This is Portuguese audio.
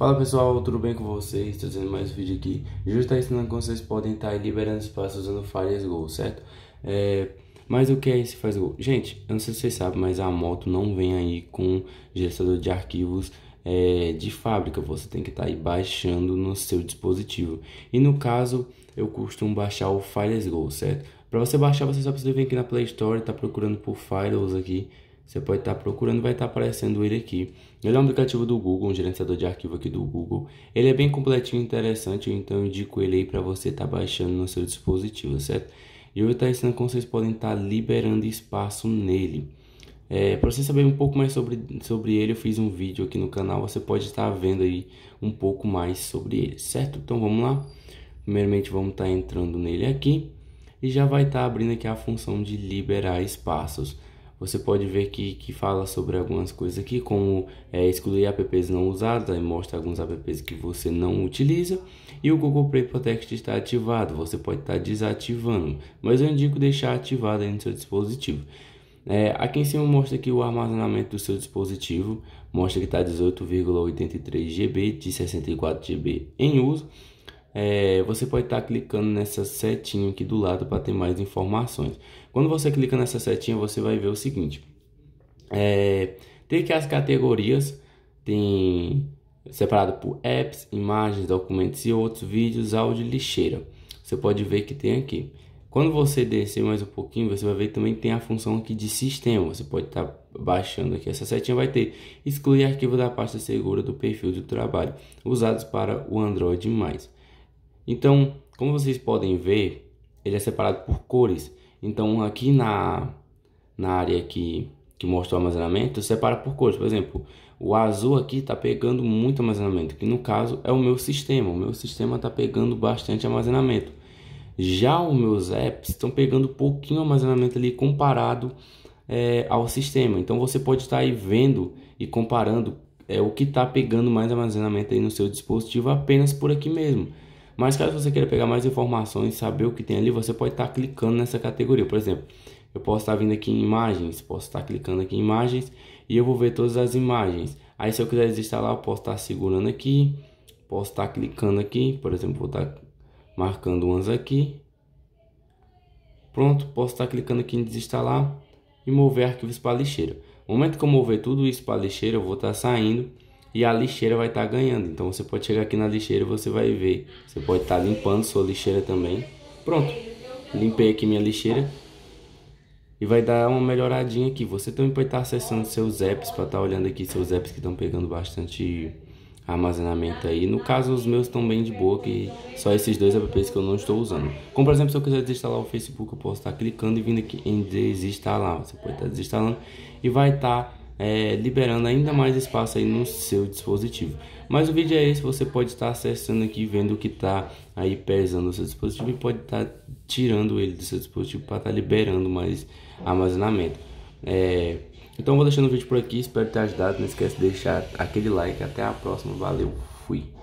Fala pessoal, tudo bem com vocês? Trazendo mais um vídeo aqui. Justo está ensinando como vocês podem estar tá liberando espaço usando falhas Go certo? É... Mas o que é esse faz Go Gente, eu não sei se vocês sabem, mas a moto não vem aí com gerenciador de arquivos é, de fábrica. Você tem que estar tá aí baixando no seu dispositivo. E no caso, eu costumo baixar o Files Go, certo? Para você baixar, você só precisa vir aqui na Play Store, tá procurando por Files aqui você pode estar procurando, vai estar aparecendo ele aqui. Ele é um aplicativo do Google, um gerenciador de arquivo aqui do Google. Ele é bem completinho e interessante, então eu indico ele aí para você estar tá baixando no seu dispositivo, certo? E eu vou estar ensinando como vocês podem estar liberando espaço nele. É, para você saber um pouco mais sobre, sobre ele, eu fiz um vídeo aqui no canal, você pode estar vendo aí um pouco mais sobre ele, certo? Então vamos lá. Primeiramente vamos estar entrando nele aqui e já vai estar abrindo aqui a função de liberar espaços. Você pode ver que, que fala sobre algumas coisas aqui, como é, excluir apps não usados, aí mostra alguns apps que você não utiliza. E o Google Play Protect está ativado, você pode estar tá desativando, mas eu indico deixar ativado aí no seu dispositivo. É, aqui em cima mostra que o armazenamento do seu dispositivo mostra que está 18,83 GB de 64 GB em uso é, você pode estar tá clicando nessa setinha aqui do lado para ter mais informações. Quando você clica nessa setinha, você vai ver o seguinte: é, tem aqui as categorias, tem separado por apps, imagens, documentos e outros, vídeos, áudio lixeira. Você pode ver que tem aqui. Quando você descer mais um pouquinho, você vai ver que também tem a função aqui de sistema. Você pode estar tá baixando aqui. Essa setinha vai ter excluir arquivo da pasta segura do perfil de trabalho usados para o Android mais. Então, como vocês podem ver, ele é separado por cores. Então, aqui na, na área que, que mostra o armazenamento, separa por cores. Por exemplo, o azul aqui está pegando muito armazenamento, que no caso é o meu sistema. O meu sistema está pegando bastante armazenamento. Já os meus apps estão pegando pouquinho armazenamento ali comparado é, ao sistema. Então, você pode estar tá aí vendo e comparando é, o que está pegando mais armazenamento aí no seu dispositivo apenas por aqui mesmo. Mas caso você queira pegar mais informações, saber o que tem ali, você pode estar tá clicando nessa categoria. Por exemplo, eu posso estar tá vindo aqui em imagens, posso estar tá clicando aqui em imagens e eu vou ver todas as imagens. Aí se eu quiser desinstalar, eu posso estar tá segurando aqui, posso estar tá clicando aqui, por exemplo, vou estar tá marcando umas aqui. Pronto, posso estar clicando aqui em desinstalar e mover arquivos para lixeira. No momento que eu mover tudo isso para lixeira, eu vou estar saindo e a lixeira vai estar tá ganhando. Então você pode chegar aqui na lixeira e você vai ver. Você pode estar tá limpando sua lixeira também. Pronto, limpei aqui minha lixeira e vai dar uma melhoradinha aqui. Você também pode estar tá acessando seus apps para estar tá olhando aqui seus apps que estão pegando bastante armazenamento aí. No caso, os meus estão bem de boa, que só esses dois apps que eu não estou usando. Como por exemplo, se eu quiser desinstalar o Facebook, eu posso estar tá clicando e vindo aqui em desinstalar. Você pode estar desinstalando e vai estar é, liberando ainda mais espaço aí no seu dispositivo. Mas o vídeo é esse, você pode estar acessando aqui, vendo o que está aí pesando o seu dispositivo e pode estar tá tirando ele do seu dispositivo para estar tá liberando mais armazenamento. É, então vou deixando o vídeo por aqui, espero ter ajudado, não esquece de deixar aquele like, até a próxima, valeu, fui!